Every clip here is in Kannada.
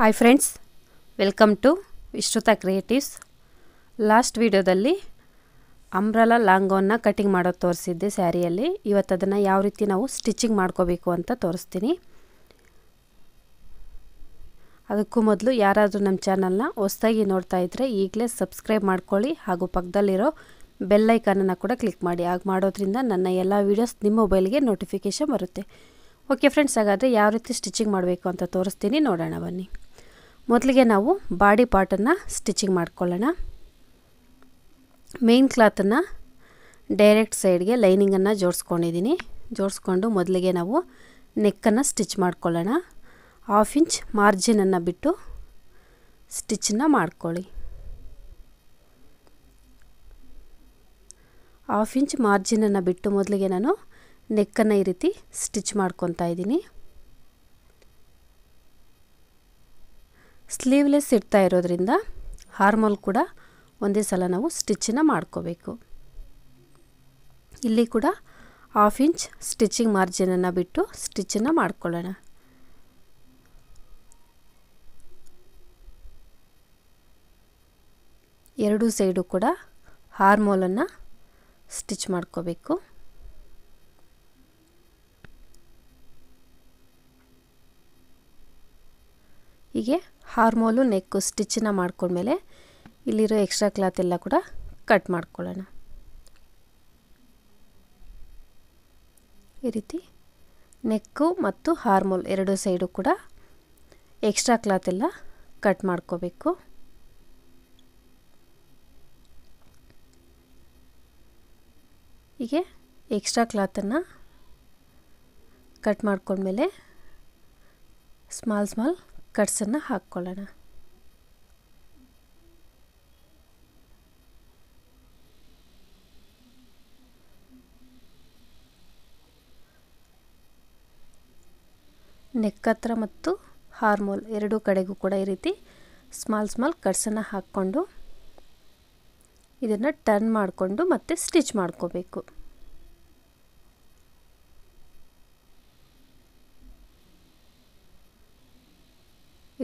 hi friends welcome to Vishruta creatives last ವೀಡಿಯೋದಲ್ಲಿ ಅಂಬ್ರಲಾ ಲಾಂಗೋನ್ನ ಕಟಿಂಗ್ ಮಾಡೋದು ತೋರಿಸಿದ್ದೆ ಸ್ಯಾರಿಯಲ್ಲಿ ಇವತ್ತು ಅದನ್ನು ಯಾವ ರೀತಿ ನಾವು ಸ್ಟಿಚಿಂಗ್ ಮಾಡ್ಕೋಬೇಕು ಅಂತ ತೋರಿಸ್ತೀನಿ ಅದಕ್ಕೂ ಮೊದಲು ಯಾರಾದರೂ ನಮ್ಮ ಚಾನಲ್ನ ಹೊಸ್ದಾಗಿ ನೋಡ್ತಾ ಇದ್ದರೆ ಈಗಲೇ ಸಬ್ಸ್ಕ್ರೈಬ್ ಮಾಡ್ಕೊಳ್ಳಿ ಹಾಗೂ ಪಕ್ಕದಲ್ಲಿರೋ ಬೆಲ್ಲೈಕನನ್ನು ಕೂಡ ಕ್ಲಿಕ್ ಮಾಡಿ ಹಾಗೆ ಮಾಡೋದ್ರಿಂದ ನನ್ನ ಎಲ್ಲ ವೀಡಿಯೋಸ್ ನಿಮ್ಮ ಮೊಬೈಲ್ಗೆ ನೋಟಿಫಿಕೇಷನ್ ಬರುತ್ತೆ ಓಕೆ ಫ್ರೆಂಡ್ಸ್ ಹಾಗಾದರೆ ಯಾವ ರೀತಿ ಸ್ಟಿಚಿಂಗ್ ಮಾಡಬೇಕು ಅಂತ ತೋರಿಸ್ತೀನಿ ನೋಡೋಣ ಬನ್ನಿ ಮೊದಲಿಗೆ ನಾವು ಬಾಡಿ ಪಾರ್ಟನ್ನು ಸ್ಟಿಚಿಂಗ್ ಮಾಡ್ಕೊಳ್ಳೋಣ ಮೇನ್ ಕ್ಲಾತನ್ನು ಡೈರೆಕ್ಟ್ ಸೈಡ್ಗೆ ಲೈನಿಂಗನ್ನು ಜೋಡಿಸ್ಕೊಂಡಿದ್ದೀನಿ ಜೋಡಿಸ್ಕೊಂಡು ಮೊದಲಿಗೆ ನಾವು ನೆಕ್ಕನ್ನು ಸ್ಟಿಚ್ ಮಾಡ್ಕೊಳ್ಳೋಣ ಹಾಫ್ ಇಂಚ್ ಮಾರ್ಜಿನನ್ನು ಬಿಟ್ಟು ಸ್ಟಿಚ್ಚನ್ನ ಮಾಡ್ಕೊಳ್ಳಿ ಹಾಫ್ ಇಂಚ್ ಮಾರ್ಜಿನನ್ನು ಬಿಟ್ಟು ಮೊದಲಿಗೆ ನಾನು ನೆಕ್ಕನ್ನು ಈ ರೀತಿ ಸ್ಟಿಚ್ ಮಾಡ್ಕೊತಾ ಇದ್ದೀನಿ ಸ್ಲೀವ್ಲೆಸ್ ಇಡ್ತಾ ಇರೋದ್ರಿಂದ ಹಾರ್ಮೋಲ್ ಕೂಡ ಒಂದೇ ಸಲ ನಾವು ಸ್ಟಿಚ್ಚನ್ನು ಮಾಡ್ಕೋಬೇಕು ಇಲ್ಲಿ ಕೂಡ ಹಾಫ್ ಇಂಚ್ ಸ್ಟಿಚಿಂಗ್ ಮಾರ್ಜಿನನ್ನು ಬಿಟ್ಟು ಸ್ಟಿಚ್ಚನ್ನು ಮಾಡ್ಕೊಳ್ಳೋಣ ಎರಡು ಸೈಡು ಕೂಡ ಹಾರ್ಮೋಲನ್ನು ಸ್ಟಿಚ್ ಮಾಡ್ಕೋಬೇಕು ಹೀಗೆ ಹಾರ್ಮೋಲು ನೆಕ್ಕು ಸ್ಟಿಚ್ಚನ್ನು ಮಾಡ್ಕೊಂಡ್ಮೇಲೆ ಇಲ್ಲಿರೋ ಎಕ್ಸ್ಟ್ರಾ ಕ್ಲಾತ್ ಎಲ್ಲ ಕೂಡ ಕಟ್ ಮಾಡ್ಕೊಳ್ಳೋಣ ಈ ರೀತಿ ನೆಕ್ಕು ಮತ್ತು ಹಾರ್ಮೋಲ್ ಎರಡು ಸೈಡು ಕೂಡ ಎಕ್ಸ್ಟ್ರಾ ಕ್ಲಾತ್ ಎಲ್ಲ ಕಟ್ ಮಾಡ್ಕೋಬೇಕು ಹೀಗೆ ಎಕ್ಸ್ಟ್ರಾ ಕ್ಲಾತನ್ನು ಕಟ್ ಮಾಡ್ಕೊಂಡ್ಮೇಲೆ ಸ್ಮಾಲ್ ಸ್ಮಾಲ್ ಕಟ್ಸನ್ನು ಹಾಕ್ಕೊಳ್ಳೋಣ ನೆಕ್ ಮತ್ತು ಹಾರ್ಮೋಲ್ ಎರಡೂ ಕಡೆಗೂ ಕೂಡ ಈ ರೀತಿ ಸ್ಮಾಲ್ ಸ್ಮಾಲ್ ಕಟ್ಸನ್ನು ಹಾಕ್ಕೊಂಡು ಇದನ್ನು ಟರ್ನ್ ಮಾಡಿಕೊಂಡು ಮತ್ತೆ ಸ್ಟಿಚ್ ಮಾಡ್ಕೋಬೇಕು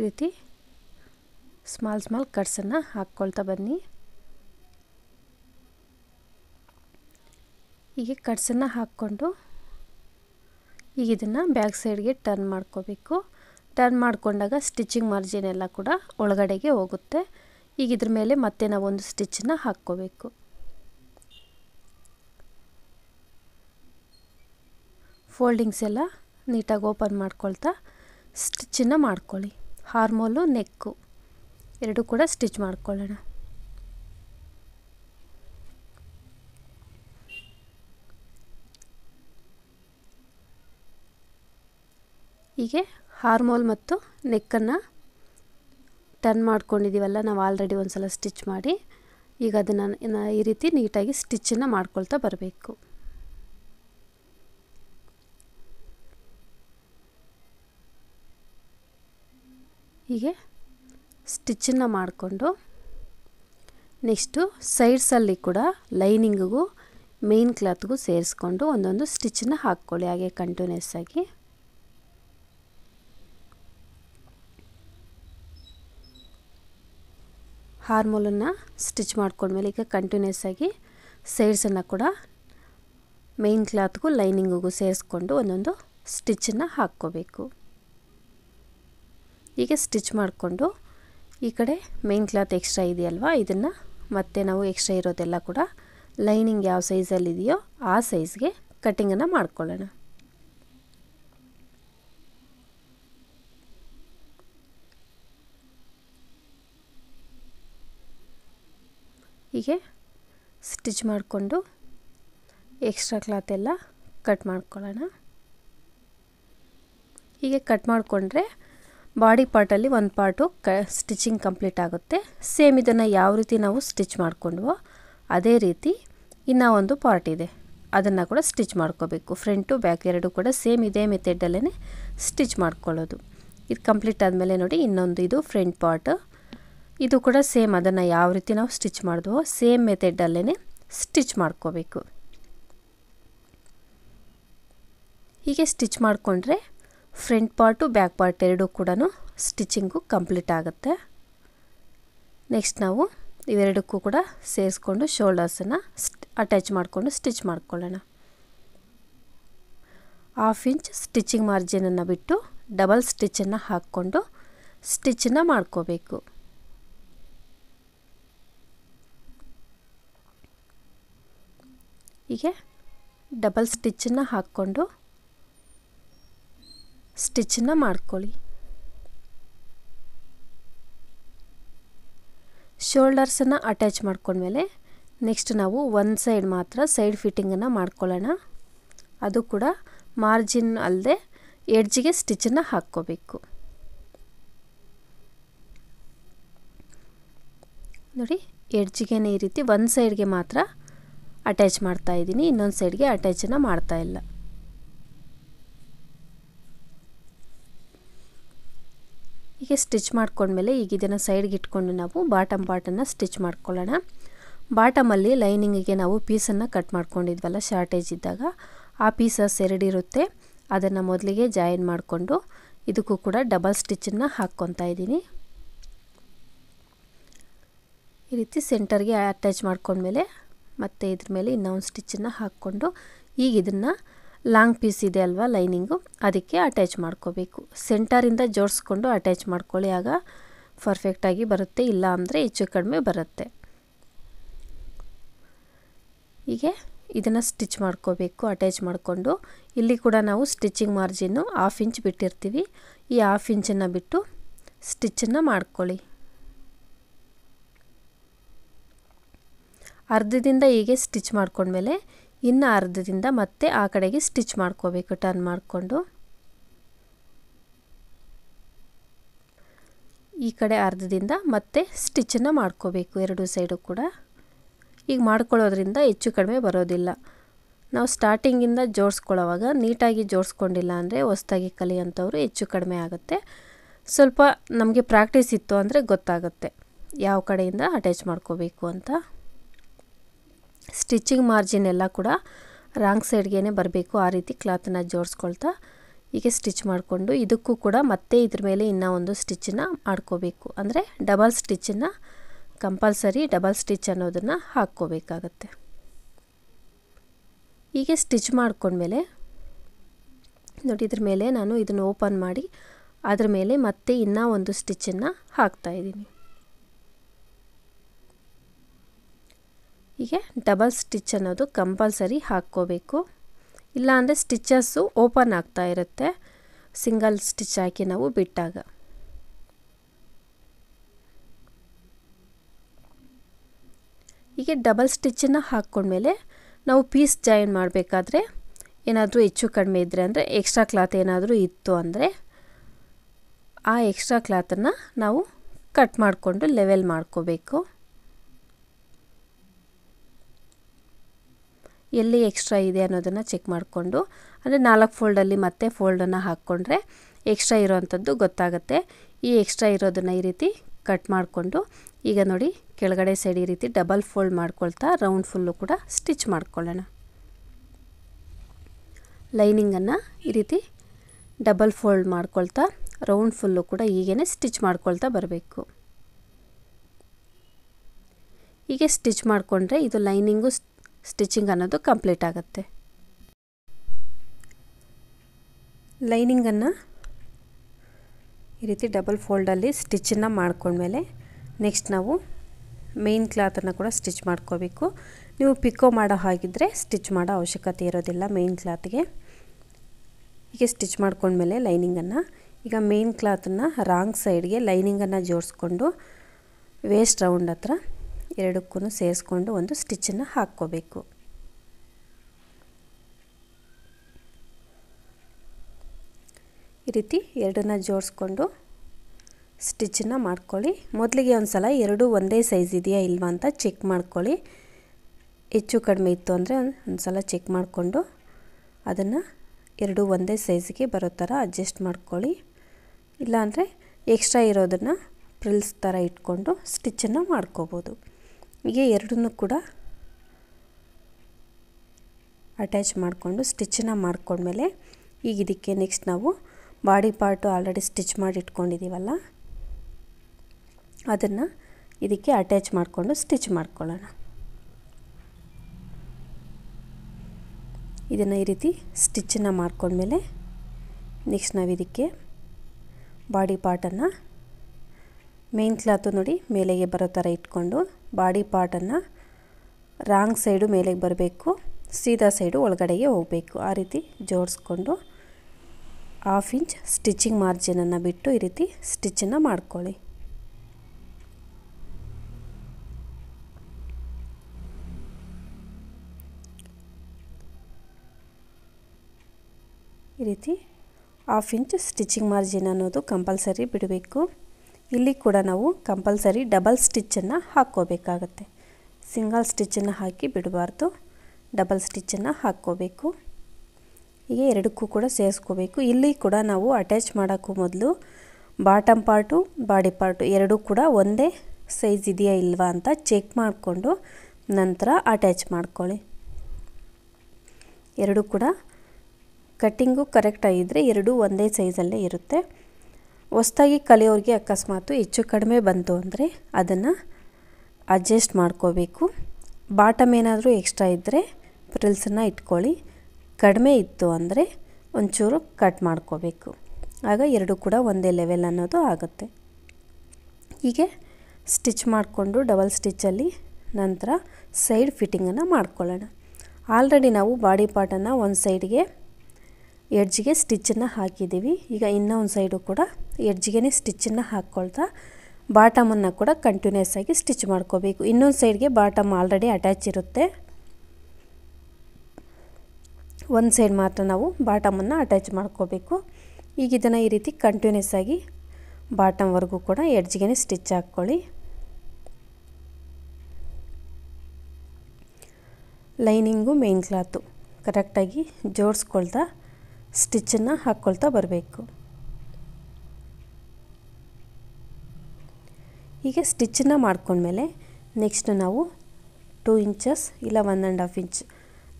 ರೀತಿ ಸ್ಮಾಲ್ ಸ್ಮಾಲ್ ಕಟ್ಸನ್ನು ಹಾಕ್ಕೊಳ್ತಾ ಬನ್ನಿ ಹೀಗೆ ಕಟ್ಸನ್ನು ಹಾಕ್ಕೊಂಡು ಈಗ ಇದನ್ನು ಬ್ಯಾಕ್ ಸೈಡ್ಗೆ ಟರ್ನ್ ಮಾಡ್ಕೋಬೇಕು ಟರ್ನ್ ಮಾಡಿಕೊಂಡಾಗ ಸ್ಟಿಚಿಂಗ್ ಮಾರ್ಜಿನ್ ಎಲ್ಲ ಕೂಡ ಒಳಗಡೆಗೆ ಹೋಗುತ್ತೆ ಈಗ ಇದ್ರ ಮೇಲೆ ಮತ್ತೆ ನಾವೊಂದು ಸ್ಟಿಚ್ಚನ್ನು ಹಾಕ್ಕೋಬೇಕು ಫೋಲ್ಡಿಂಗ್ಸ್ ಎಲ್ಲ ನೀಟಾಗಿ ಓಪನ್ ಮಾಡ್ಕೊಳ್ತಾ ಸ್ಟಿಚ್ಚನ್ನು ಮಾಡ್ಕೊಳ್ಳಿ ಹಾರ್ಮೋಲು ನೆಕ್ಕು ಎರಡು ಕೂಡ ಸ್ಟಿಚ್ ಮಾಡ್ಕೊಳ್ಳೋಣ ಹೀಗೆ ಹಾರ್ಮೋಲ್ ಮತ್ತು ನೆಕ್ಕನ್ನು ಟರ್ನ್ ಮಾಡ್ಕೊಂಡಿದ್ದೀವಲ್ಲ ನಾವು ಆಲ್ರೆಡಿ ಒಂದು ಸಲ ಸ್ಟಿಚ್ ಮಾಡಿ ಈಗ ಅದನ್ನು ಈ ರೀತಿ ನೀಟಾಗಿ ಸ್ಟಿಚ್ಚನ್ನು ಮಾಡ್ಕೊಳ್ತಾ ಬರಬೇಕು ಹೀಗೆ ಸ್ಟಿಚ್ಚನ್ನು ಮಾಡಿಕೊಂಡು ನೆಕ್ಸ್ಟು ಸೈಡ್ಸಲ್ಲಿ ಕೂಡ ಲೈನಿಂಗಿಗೂ ಮೇನ್ ಕ್ಲಾತ್ಗೂ ಸೇರಿಸ್ಕೊಂಡು ಒಂದೊಂದು ಸ್ಟಿಚ್ಚನ್ನು ಹಾಕ್ಕೊಳ್ಳಿ ಹಾಗೆ ಕಂಟಿನ್ಯೂಸ್ ಆಗಿ ಹಾರ್ಮೋಲನ್ನು ಸ್ಟಿಚ್ ಮಾಡ್ಕೊಂಡ್ಮೇಲೆ ಈಗ ಕಂಟಿನ್ಯೂಸ್ ಆಗಿ ಸೈಡ್ಸನ್ನು ಕೂಡ ಮೇನ್ ಕ್ಲಾತ್ಗೂ ಲೈನಿಂಗಿಗೂ ಸೇರಿಸ್ಕೊಂಡು ಒಂದೊಂದು ಸ್ಟಿಚ್ಚನ್ನು ಹಾಕ್ಕೋಬೇಕು ಹೀಗೆ ಸ್ಟಿಚ್ ಮಾಡಿಕೊಂಡು ಈ ಕಡೆ ಮೇನ್ ಕ್ಲಾತ್ ಎಕ್ಸ್ಟ್ರಾ ಇದೆಯಲ್ವ ಇದನ್ನು ಮತ್ತೆ ನಾವು ಎಕ್ಸ್ಟ್ರಾ ಇರೋದೆಲ್ಲ ಕೂಡ ಲೈನಿಂಗ್ ಯಾವ ಸೈಜಲ್ಲಿದೆಯೋ ಆ ಸೈಜ್ಗೆ ಕಟ್ಟಿಂಗನ್ನು ಮಾಡ್ಕೊಳ್ಳೋಣ ಹೀಗೆ ಸ್ಟಿಚ್ ಮಾಡಿಕೊಂಡು ಎಕ್ಸ್ಟ್ರಾ ಕ್ಲಾತ್ ಎಲ್ಲ ಕಟ್ ಮಾಡ್ಕೊಳ್ಳೋಣ ಹೀಗೆ ಕಟ್ ಮಾಡಿಕೊಂಡ್ರೆ ಬಾಡಿ ಪಾರ್ಟಲ್ಲಿ ಒಂದು ಪಾರ್ಟು ಕ ಸ್ಟಿಚಿಂಗ್ ಕಂಪ್ಲೀಟ್ ಆಗುತ್ತೆ ಸೇಮ್ ಇದನ್ನು ಯಾವ ರೀತಿ ನಾವು ಸ್ಟಿಚ್ ಮಾಡಿಕೊಂಡ್ವೋ ಅದೇ ರೀತಿ ಇನ್ನೂ ಒಂದು ಪಾರ್ಟ್ ಇದೆ ಅದನ್ನು ಕೂಡ ಸ್ಟಿಚ್ ಮಾಡ್ಕೋಬೇಕು ಫ್ರಂಟು ಬ್ಯಾಕ್ ಎರಡು ಕೂಡ ಸೇಮ್ ಇದೇ ಮೆಥೆಡಲ್ಲೇ ಸ್ಟಿಚ್ ಮಾಡ್ಕೊಳ್ಳೋದು ಇದು ಕಂಪ್ಲೀಟ್ ಆದಮೇಲೆ ನೋಡಿ ಇನ್ನೊಂದು ಇದು ಫ್ರಂಟ್ ಪಾರ್ಟ್ ಇದು ಕೂಡ ಸೇಮ್ ಅದನ್ನು ಯಾವ ರೀತಿ ನಾವು ಸ್ಟಿಚ್ ಮಾಡಿದ್ವೋ ಸೇಮ್ ಮೆಥೆಡಲ್ಲೇ ಸ್ಟಿಚ್ ಮಾಡ್ಕೋಬೇಕು ಹೀಗೆ ಸ್ಟಿಚ್ ಮಾಡಿಕೊಂಡ್ರೆ ಫ್ರಂಟ್ ಪಾರ್ಟು ಬ್ಯಾಕ್ ಪಾರ್ಟ್ ಎರಡೂ ಕೂಡ ಸ್ಟಿಚಿಂಗು ಕಂಪ್ಲೀಟ್ ಆಗುತ್ತೆ ನೆಕ್ಸ್ಟ್ ನಾವು ಇವೆರಡಕ್ಕೂ ಕೂಡ ಸೇರಿಸ್ಕೊಂಡು ಶೋಲ್ಡರ್ಸನ್ನು ಅಟ್ಯಾಚ್ ಮಾಡಿಕೊಂಡು ಸ್ಟಿಚ್ ಮಾಡ್ಕೊಳ್ಳೋಣ ಹಾಫ್ ಇಂಚ್ ಸ್ಟಿಚಿಂಗ್ ಮಾರ್ಜಿನನ್ನು ಬಿಟ್ಟು ಡಬಲ್ ಸ್ಟಿಚ್ಚನ್ನು ಹಾಕ್ಕೊಂಡು ಸ್ಟಿಚ್ಚನ್ನು ಮಾಡ್ಕೋಬೇಕು ಹೀಗೆ ಡಬಲ್ ಸ್ಟಿಚ್ಚನ್ನು ಹಾಕ್ಕೊಂಡು ಸ್ಟಿಚ್ನ ಮಾಡ್ಕೊಳ್ಳಿ ಶೋಲ್ಡರ್ಸನ್ನು ಅಟ್ಯಾಚ್ ಮಾಡ್ಕೊಂಡ್ಮೇಲೆ ನೆಕ್ಸ್ಟ್ ನಾವು ಒಂದು ಸೈಡ್ ಮಾತ್ರ ಸೈಡ್ ಫಿಟ್ಟಿಂಗನ್ನು ಮಾಡ್ಕೊಳ್ಳೋಣ ಅದು ಕೂಡ ಮಾರ್ಜಿನ್ ಅಲ್ಲದೆ ಎಡ್ಜಿಗೆ ಸ್ಟಿಚ್ಚನ್ನು ಹಾಕ್ಕೋಬೇಕು ನೋಡಿ ಎಡ್ಜಿಗೆ ಈ ರೀತಿ ಒಂದು ಸೈಡ್ಗೆ ಮಾತ್ರ ಅಟ್ಯಾಚ್ ಮಾಡ್ತಾ ಇದ್ದೀನಿ ಇನ್ನೊಂದು ಸೈಡ್ಗೆ ಅಟ್ಯಾಚನ್ನು ಮಾಡ್ತಾ ಇಲ್ಲ ಹೀಗೆ ಸ್ಟಿಚ್ ಮಾಡ್ಕೊಂಡ್ಮೇಲೆ ಈಗ ಇದನ್ನು ಸೈಡ್ಗೆ ಇಟ್ಕೊಂಡು ನಾವು ಬಾಟಮ್ ಪಾರ್ಟನ್ನು ಸ್ಟಿಚ್ ಮಾಡ್ಕೊಳ್ಳೋಣ ಬಾಟಮಲ್ಲಿ ಲೈನಿಂಗಿಗೆ ನಾವು ಪೀಸನ್ನು ಕಟ್ ಮಾಡ್ಕೊಂಡಿದ್ವಲ್ಲ ಶಾರ್ಟೇಜ್ ಇದ್ದಾಗ ಆ ಪೀಸ ಸೆರಡಿರುತ್ತೆ ಅದನ್ನು ಮೊದಲಿಗೆ ಜಾಯಿನ್ ಮಾಡಿಕೊಂಡು ಇದಕ್ಕೂ ಕೂಡ ಡಬಲ್ ಸ್ಟಿಚ್ಚನ್ನು ಹಾಕ್ಕೊತಾ ಇದ್ದೀನಿ ಈ ರೀತಿ ಸೆಂಟರ್ಗೆ ಅಟ್ಯಾಚ್ ಮಾಡ್ಕೊಂಡ್ಮೇಲೆ ಮತ್ತು ಇದ್ರ ಮೇಲೆ ಇನ್ನೊಂದು ಸ್ಟಿಚ್ಚನ್ನು ಹಾಕ್ಕೊಂಡು ಈಗ ಇದನ್ನು ಲಾಂಗ್ ಪೀಸ್ ಇದೆ ಅಲ್ವಾ ಲೈನಿಂಗು ಅದಕ್ಕೆ ಅಟ್ಯಾಚ್ ಮಾಡ್ಕೋಬೇಕು ಸೆಂಟರಿಂದ ಜೋಡಿಸ್ಕೊಂಡು ಅಟ್ಯಾಚ್ ಮಾಡ್ಕೊಳ್ಳಿ ಆಗ ಪರ್ಫೆಕ್ಟಾಗಿ ಬರುತ್ತೆ ಇಲ್ಲ ಅಂದರೆ ಹೆಚ್ಚು ಕಡಿಮೆ ಬರುತ್ತೆ ಹೀಗೆ ಇದನ್ನು ಸ್ಟಿಚ್ ಮಾಡ್ಕೋಬೇಕು ಅಟ್ಯಾಚ್ ಮಾಡಿಕೊಂಡು ಇಲ್ಲಿ ಕೂಡ ನಾವು ಸ್ಟಿಚಿಂಗ್ ಮಾರ್ಜಿನ್ನು ಹಾಫ್ ಇಂಚ್ ಬಿಟ್ಟಿರ್ತೀವಿ ಈ ಹಾಫ್ ಇಂಚನ್ನು ಬಿಟ್ಟು ಸ್ಟಿಚ್ಚನ್ನು ಮಾಡ್ಕೊಳ್ಳಿ ಅರ್ಧದಿಂದ ಹೀಗೆ ಸ್ಟಿಚ್ ಮಾಡ್ಕೊಂಡ್ಮೇಲೆ ಇನ್ನು ಅರ್ಧದಿಂದ ಮತ್ತೆ ಆ ಕಡೆಗೆ ಸ್ಟಿಚ್ ಮಾಡ್ಕೋಬೇಕು ಟರ್ನ್ ಮಾಡಿಕೊಂಡು ಈ ಕಡೆ ಅರ್ಧದಿಂದ ಮತ್ತೆ ಸ್ಟಿಚ್ಚನ್ನು ಮಾಡ್ಕೋಬೇಕು ಎರಡು ಸೈಡು ಕೂಡ ಈಗ ಮಾಡ್ಕೊಳ್ಳೋದ್ರಿಂದ ಹೆಚ್ಚು ಕಡಿಮೆ ಬರೋದಿಲ್ಲ ನಾವು ಸ್ಟಾರ್ಟಿಂಗಿಂದ ಜೋಡಿಸ್ಕೊಳ್ಳೋವಾಗ ನೀಟಾಗಿ ಜೋಡಿಸ್ಕೊಂಡಿಲ್ಲ ಅಂದರೆ ಹೊಸ್ದಾಗಿ ಕಲಿಯೋಂಥವ್ರು ಹೆಚ್ಚು ಕಡಿಮೆ ಆಗುತ್ತೆ ಸ್ವಲ್ಪ ನಮಗೆ ಪ್ರಾಕ್ಟೀಸ್ ಇತ್ತು ಅಂದರೆ ಗೊತ್ತಾಗುತ್ತೆ ಯಾವ ಕಡೆಯಿಂದ ಅಟ್ಯಾಚ್ ಮಾಡ್ಕೋಬೇಕು ಅಂತ ಸ್ಟಿಚ್ಚಿಂಗ್ ಮಾರ್ಜಿನ್ ಎಲ್ಲ ಕೂಡ ರಾಂಗ್ ಸೈಡ್ಗೇ ಬರಬೇಕು ಆ ರೀತಿ ಕ್ಲಾತನ್ನು ಜೋಡಿಸ್ಕೊಳ್ತಾ ಹೀಗೆ ಸ್ಟಿಚ್ ಮಾಡಿಕೊಂಡು ಇದಕ್ಕೂ ಕೂಡ ಮತ್ತೆ ಇದ್ರ ಮೇಲೆ ಇನ್ನೂ ಒಂದು ಸ್ಟಿಚ್ಚನ್ನು ಮಾಡ್ಕೋಬೇಕು ಅಂದರೆ ಡಬಲ್ ಸ್ಟಿಚ್ಚನ್ನು ಕಂಪಲ್ಸರಿ ಡಬಲ್ ಸ್ಟಿಚ್ ಅನ್ನೋದನ್ನು ಹಾಕ್ಕೋಬೇಕಾಗತ್ತೆ ಹೀಗೆ ಸ್ಟಿಚ್ ಮಾಡಿಕೊಂಡ್ಮೇಲೆ ನೋಡಿ ಇದ್ರ ಮೇಲೆ ನಾನು ಇದನ್ನು ಓಪನ್ ಮಾಡಿ ಅದ್ರ ಮೇಲೆ ಮತ್ತೆ ಇನ್ನೂ ಒಂದು ಸ್ಟಿಚ್ಚನ್ನು ಹಾಕ್ತಾಯಿದ್ದೀನಿ ಹೀಗೆ ಡಬಲ್ ಸ್ಟಿಚ್ ಅನ್ನೋದು ಕಂಪಲ್ಸರಿ ಹಾಕ್ಕೋಬೇಕು ಇಲ್ಲಾಂದರೆ ಸ್ಟಿಚಸ್ಸು ಓಪನ್ ಆಗ್ತಾ ಇರುತ್ತೆ ಸಿಂಗಲ್ ಸ್ಟಿಚ್ ಹಾಕಿ ನಾವು ಬಿಟ್ಟಾಗ ಹೀಗೆ ಡಬಲ್ ಸ್ಟಿಚ್ಚನ್ನು ಹಾಕ್ಕೊಂಡ್ಮೇಲೆ ನಾವು ಪೀಸ್ ಜಾಯಿನ್ ಮಾಡಬೇಕಾದ್ರೆ ಏನಾದರೂ ಹೆಚ್ಚು ಕಡಿಮೆ ಇದ್ದರೆ ಅಂದರೆ ಎಕ್ಸ್ಟ್ರಾ ಕ್ಲಾತ್ ಏನಾದರೂ ಇತ್ತು ಅಂದರೆ ಆ ಎಕ್ಸ್ಟ್ರಾ ಕ್ಲಾತನ್ನು ನಾವು ಕಟ್ ಮಾಡಿಕೊಂಡು ಲೆವೆಲ್ ಮಾಡ್ಕೋಬೇಕು ಎಲ್ಲಿ ಎಕ್ಸ್ಟ್ರಾ ಇದೆ ಅನ್ನೋದನ್ನು ಚೆಕ್ ಮಾಡಿಕೊಂಡು ಅಂದರೆ ನಾಲ್ಕು ಫೋಲ್ಡಲ್ಲಿ ಮತ್ತೆ ಫೋಲ್ಡನ್ನು ಹಾಕ್ಕೊಂಡ್ರೆ ಎಕ್ಸ್ಟ್ರಾ ಇರೋವಂಥದ್ದು ಗೊತ್ತಾಗುತ್ತೆ ಈ ಎಕ್ಸ್ಟ್ರಾ ಇರೋದನ್ನು ಈ ರೀತಿ ಕಟ್ ಮಾಡಿಕೊಂಡು ಈಗ ನೋಡಿ ಕೆಳಗಡೆ ಸೈಡ್ ಈ ರೀತಿ ಡಬಲ್ ಫೋಲ್ಡ್ ಮಾಡ್ಕೊಳ್ತಾ ರೌಂಡ್ ಫುಲ್ಲು ಕೂಡ ಸ್ಟಿಚ್ ಮಾಡ್ಕೊಳ್ಳೋಣ ಲೈನಿಂಗನ್ನು ಈ ರೀತಿ ಡಬಲ್ ಫೋಲ್ಡ್ ಮಾಡ್ಕೊಳ್ತಾ ರೌಂಡ್ ಫುಲ್ಲು ಕೂಡ ಹೀಗೇ ಸ್ಟಿಚ್ ಮಾಡ್ಕೊಳ್ತಾ ಬರಬೇಕು ಹೀಗೆ ಸ್ಟಿಚ್ ಮಾಡಿಕೊಂಡ್ರೆ ಇದು ಲೈನಿಂಗು ಸ್ಟಿಚಿಂಗ್ ಅನ್ನೋದು ಕಂಪ್ಲೀಟ್ ಆಗುತ್ತೆ ಲೈನಿಂಗನ್ನು ಈ ರೀತಿ ಡಬಲ್ ಫೋಲ್ಡಲ್ಲಿ ಸ್ಟಿಚ್ಚನ್ನು ಮಾಡ್ಕೊಂಡ್ಮೇಲೆ ನೆಕ್ಸ್ಟ್ ನಾವು ಮೇನ್ ಕ್ಲಾತನ್ನು ಕೂಡ ಸ್ಟಿಚ್ ಮಾಡ್ಕೋಬೇಕು ನೀವು ಪಿಕೋ ಮಾಡೋ ಹಾಗಿದ್ದರೆ ಸ್ಟಿಚ್ ಮಾಡೋ ಅವಶ್ಯಕತೆ ಇರೋದಿಲ್ಲ ಮೇನ್ ಕ್ಲಾತ್ಗೆ ಹೀಗೆ ಸ್ಟಿಚ್ ಮಾಡ್ಕೊಂಡ್ಮೇಲೆ ಲೈನಿಂಗನ್ನು ಈಗ ಮೇನ್ ಕ್ಲಾತನ್ನು ರಾಂಗ್ ಸೈಡ್ಗೆ ಲೈನಿಂಗನ್ನು ಜೋಡಿಸ್ಕೊಂಡು ವೇಸ್ಟ್ ರೌಂಡ್ ಹತ್ರ ಎರಡಕ್ಕೂ ಸೇರಿಸ್ಕೊಂಡು ಒಂದು ಸ್ಟಿಚ್ಚನ್ನು ಹಾಕ್ಕೋಬೇಕು ಈ ರೀತಿ ಎರಡನ್ನ ಜೋಡಿಸ್ಕೊಂಡು ಸ್ಟಿಚ್ಚನ್ನು ಮಾಡ್ಕೊಳ್ಳಿ ಮೊದಲಿಗೆ ಒಂದು ಸಲ ಎರಡು ಒಂದೇ ಸೈಜ್ ಇದೆಯಾ ಇಲ್ವಾ ಅಂತ ಚೆಕ್ ಮಾಡ್ಕೊಳ್ಳಿ ಹೆಚ್ಚು ಕಡಿಮೆ ಇತ್ತು ಅಂದರೆ ಒಂದು ಸಲ ಚೆಕ್ ಮಾಡಿಕೊಂಡು ಅದನ್ನು ಎರಡು ಒಂದೇ ಸೈಜ್ಗೆ ಬರೋ ಥರ ಅಡ್ಜಸ್ಟ್ ಮಾಡ್ಕೊಳ್ಳಿ ಇಲ್ಲಾಂದರೆ ಎಕ್ಸ್ಟ್ರಾ ಇರೋದನ್ನು ಪ್ರಿಲ್ಸ್ ಥರ ಇಟ್ಕೊಂಡು ಸ್ಟಿಚ್ಚನ್ನು ಮಾಡ್ಕೋಬೋದು ಹೀಗೆ ಎರಡನ್ನೂ ಕೂಡ ಅಟ್ಯಾಚ್ ಮಾಡಿಕೊಂಡು ಸ್ಟಿಚ್ಚನ್ನು ಮಾಡಿಕೊಂಡ್ಮೇಲೆ ಈಗ ಇದಕ್ಕೆ ನೆಕ್ಸ್ಟ್ ನಾವು ಬಾಡಿ ಪಾರ್ಟು ಆಲ್ರೆಡಿ ಸ್ಟಿಚ್ ಮಾಡಿ ಇಟ್ಕೊಂಡಿದ್ದೀವಲ್ಲ ಅದನ್ನು ಇದಕ್ಕೆ ಅಟ್ಯಾಚ್ ಮಾಡಿಕೊಂಡು ಸ್ಟಿಚ್ ಮಾಡ್ಕೊಳ್ಳೋಣ ಇದನ್ನು ಈ ರೀತಿ ಸ್ಟಿಚ್ಚನ್ನು ಮಾಡಿಕೊಂಡ್ಮೇಲೆ ನೆಕ್ಸ್ಟ್ ನಾವು ಇದಕ್ಕೆ ಬಾಡಿ ಪಾರ್ಟನ್ನು ಮೇನ್ ಕ್ಲಾತು ನೋಡಿ ಮೇಲೆಗೆ ಬರೋ ಥರ ಇಟ್ಕೊಂಡು ಬಾಡಿ ಪಾರ್ಟನ್ನು ರಾಂಗ್ ಸೈಡು ಮೇಲೆಗೆ ಬರಬೇಕು ಸೀದಾ ಸೈಡು ಒಳಗಡೆಗೆ ಹೋಗಬೇಕು ಆ ರೀತಿ ಜೋಡಿಸ್ಕೊಂಡು ಹಾಫ್ ಇಂಚ್ ಸ್ಟಿಚಿಂಗ್ ಮಾರ್ಜಿನನ್ನು ಬಿಟ್ಟು ಈ ರೀತಿ ಸ್ಟಿಚ್ಚನ್ನು ಮಾಡ್ಕೊಳ್ಳಿ ಈ ರೀತಿ ಹಾಫ್ ಇಂಚ್ ಸ್ಟಿಚಿಂಗ್ ಮಾರ್ಜಿನ್ ಅನ್ನೋದು ಕಂಪಲ್ಸರಿ ಬಿಡಬೇಕು ಇಲ್ಲಿ ಕೂಡ ನಾವು ಕಂಪಲ್ಸರಿ ಡಬಲ್ ಸ್ಟಿಚ್ಚನ್ನು ಹಾಕ್ಕೋಬೇಕಾಗತ್ತೆ ಸಿಂಗಲ್ ಸ್ಟಿಚ್ಚನ್ನು ಹಾಕಿ ಬಿಡಬಾರ್ದು ಡಬಲ್ ಸ್ಟಿಚ್ಚನ್ನು ಹಾಕ್ಕೋಬೇಕು ಹೀಗೆ ಎರಡಕ್ಕೂ ಕೂಡ ಸೇರಿಸ್ಕೋಬೇಕು ಇಲ್ಲಿ ಕೂಡ ನಾವು ಅಟ್ಯಾಚ್ ಮಾಡೋಕ್ಕೂ ಮೊದಲು ಬಾಟಮ್ ಪಾರ್ಟು ಬಾಡಿ ಪಾರ್ಟು ಎರಡೂ ಕೂಡ ಒಂದೇ ಸೈಜ್ ಇದೆಯಾ ಇಲ್ವಾ ಅಂತ ಚೆಕ್ ಮಾಡಿಕೊಂಡು ನಂತರ ಅಟ್ಯಾಚ್ ಮಾಡ್ಕೊಳ್ಳಿ ಎರಡೂ ಕೂಡ ಕಟ್ಟಿಂಗು ಕರೆಕ್ಟಾಗಿದ್ದರೆ ಎರಡೂ ಒಂದೇ ಸೈಜಲ್ಲೇ ಇರುತ್ತೆ ಹೊಸ್ದಾಗಿ ಕಲಿಯೋರಿಗೆ ಅಕಸ್ಮಾತು ಹೆಚ್ಚು ಕಡಿಮೆ ಬಂತು ಅಂದರೆ ಅದನ್ನು ಅಡ್ಜಸ್ಟ್ ಮಾಡ್ಕೋಬೇಕು ಬಾಟಮ್ ಏನಾದರೂ ಎಕ್ಸ್ಟ್ರಾ ಇದ್ದರೆ ಫ್ರಿಲ್ಸನ್ನು ಇಟ್ಕೊಳ್ಳಿ ಕಡಿಮೆ ಇತ್ತು ಅಂದರೆ ಒಂಚೂರು ಕಟ್ ಮಾಡ್ಕೋಬೇಕು ಆಗ ಎರಡು ಕೂಡ ಒಂದೇ ಲೆವೆಲ್ ಅನ್ನೋದು ಆಗುತ್ತೆ ಹೀಗೆ ಸ್ಟಿಚ್ ಮಾಡಿಕೊಂಡು ಡಬಲ್ ಸ್ಟಿಚ್ಚಲ್ಲಿ ನಂತರ ಸೈಡ್ ಫಿಟ್ಟಿಂಗನ್ನು ಮಾಡ್ಕೊಳ್ಳೋಣ ಆಲ್ರೆಡಿ ನಾವು ಬಾಡಿ ಪಾರ್ಟನ್ನು ಒಂದು ಸೈಡ್ಗೆ ಎಡ್ಜ್ಗೆ ಸ್ಟಿಚ್ಚನ್ನು ಹಾಕಿದ್ದೀವಿ ಈಗ ಇನ್ನೂ ಒಂದು ಸೈಡು ಕೂಡ ಎಡ್ಜ್ಗೆ ಸ್ಟಿಚ್ಚನ್ನು ಹಾಕ್ಕೊಳ್ತಾ ಬಾಟಮನ್ನು ಕೂಡ ಕಂಟಿನ್ಯೂಸ್ ಆಗಿ ಸ್ಟಿಚ್ ಮಾಡ್ಕೋಬೇಕು ಇನ್ನೊಂದು ಸೈಡ್ಗೆ ಬಾಟಮ್ ಆಲ್ರೆಡಿ ಅಟ್ಯಾಚ್ ಇರುತ್ತೆ ಒಂದು ಸೈಡ್ ಮಾತ್ರ ನಾವು ಬಾಟಮನ್ನು ಅಟ್ಯಾಚ್ ಮಾಡ್ಕೋಬೇಕು ಈಗ ಇದನ್ನು ಈ ರೀತಿ ಕಂಟಿನ್ಯೂಸ್ ಆಗಿ ಬಾಟಮ್ವರೆಗೂ ಕೂಡ ಎಡ್ಜ್ಗೆನೇ ಸ್ಟಿಚ್ ಹಾಕ್ಕೊಳ್ಳಿ ಲೈನಿಂಗು ಮೇನ್ ಕ್ಲಾತು ಕರೆಕ್ಟಾಗಿ ಜೋಡಿಸ್ಕೊಳ್ತಾ ಸ್ಟಿಚ್ಚನ್ನು ಹಾಕ್ಕೊಳ್ತಾ ಬರಬೇಕು ಹೀಗೆ ಸ್ಟಿಚ್ಚನ್ನ ಮಾಡ್ಕೊಂಡ್ಮೇಲೆ ನೆಕ್ಸ್ಟ್ ನಾವು ಟೂ ಇಂಚಸ್ ಇಲ್ಲ ಒನ್ ಆ್ಯಂಡ್ ಹಾಫ್ ಇಂಚ್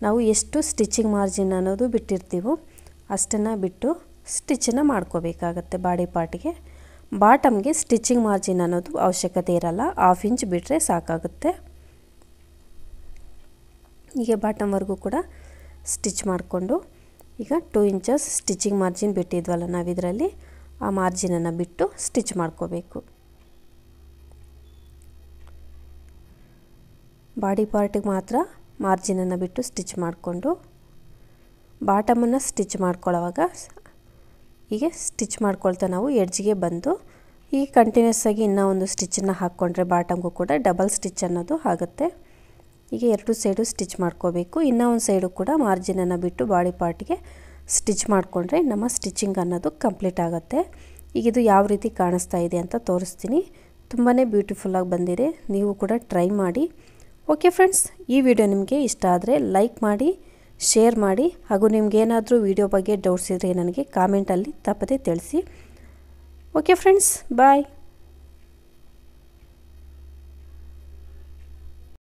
ನಾವು ಎಷ್ಟು ಸ್ಟಿಚಿಂಗ್ ಮಾರ್ಜಿನ್ ಅನ್ನೋದು ಬಿಟ್ಟಿರ್ತೀವೋ ಅಷ್ಟನ್ನು ಬಿಟ್ಟು ಸ್ಟಿಚ್ಚನ್ನು ಮಾಡ್ಕೋಬೇಕಾಗತ್ತೆ ಬಾಡಿ ಪಾರ್ಟಿಗೆ ಬಾಟಮ್ಗೆ ಸ್ಟಿಚಿಂಗ್ ಮಾರ್ಜಿನ್ ಅನ್ನೋದು ಅವಶ್ಯಕತೆ ಇರಲ್ಲ ಹಾಫ್ ಇಂಚ್ ಬಿಟ್ಟರೆ ಸಾಕಾಗುತ್ತೆ ಈಗ ಬಾಟಮ್ವರೆಗೂ ಕೂಡ ಸ್ಟಿಚ್ ಮಾಡಿಕೊಂಡು ಈಗ ಟೂ ಇಂಚಸ್ ಸ್ಟಿಚಿಂಗ್ ಮಾರ್ಜಿನ್ ಬಿಟ್ಟಿದ್ವಲ್ಲ ನಾವು ಇದರಲ್ಲಿ ಆ ಮಾರ್ಜಿನನ್ನು ಬಿಟ್ಟು ಸ್ಟಿಚ್ ಮಾಡ್ಕೋಬೇಕು ಬಾಡಿ ಪಾರ್ಟಿಗೆ ಮಾತ್ರ ಮಾರ್ಜಿನನ್ನು ಬಿಟ್ಟು ಸ್ಟಿಚ್ ಮಾಡಿಕೊಂಡು ಬಾಟಮನ್ನು ಸ್ಟಿಚ್ ಮಾಡ್ಕೊಳ್ಳೋವಾಗ ಹೀಗೆ ಸ್ಟಿಚ್ ಮಾಡ್ಕೊಳ್ತಾ ನಾವು ಎಡ್ಜ್ಗೆ ಬಂದು ಈ ಕಂಟಿನ್ಯೂಸ್ ಆಗಿ ಇನ್ನೂ ಒಂದು ಸ್ಟಿಚ್ಚನ್ನು ಹಾಕ್ಕೊಂಡ್ರೆ ಬಾಟಮ್ಗೂ ಕೂಡ ಡಬಲ್ ಸ್ಟಿಚ್ ಅನ್ನೋದು ಆಗುತ್ತೆ ಹೀಗೆ ಎರಡು ಸೈಡು ಸ್ಟಿಚ್ ಮಾಡ್ಕೋಬೇಕು ಇನ್ನೂ ಒಂದು ಸೈಡು ಕೂಡ ಮಾರ್ಜಿನನ್ನು ಬಿಟ್ಟು ಬಾಡಿ ಪಾರ್ಟಿಗೆ ಸ್ಟಿಚ್ ಮಾಡಿಕೊಂಡ್ರೆ ನಮ್ಮ ಸ್ಟಿಚಿಂಗ್ ಅನ್ನೋದು ಕಂಪ್ಲೀಟ್ ಆಗುತ್ತೆ ಈಗ ಇದು ಯಾವ ರೀತಿ ಕಾಣಿಸ್ತಾ ಇದೆ ಅಂತ ತೋರಿಸ್ತೀನಿ ತುಂಬಾ ಬ್ಯೂಟಿಫುಲ್ಲಾಗಿ ಬಂದಿದೆ ನೀವು ಕೂಡ ಟ್ರೈ ಮಾಡಿ ಓಕೆ ಫ್ರೆಂಡ್ಸ್ ಈ ವಿಡಿಯೋ ನಿಮಗೆ ಇಷ್ಟ ಆದರೆ ಲೈಕ್ ಮಾಡಿ ಶೇರ್ ಮಾಡಿ ಹಾಗೂ ನಿಮಗೇನಾದರೂ ವಿಡಿಯೋ ಬಗ್ಗೆ ಡೌಟ್ಸ್ ಇದ್ದರೆ ನನಗೆ ಕಾಮೆಂಟಲ್ಲಿ ತಪ್ಪದೆ ತಿಳಿಸಿ ಓಕೆ ಫ್ರೆಂಡ್ಸ್ ಬಾಯ್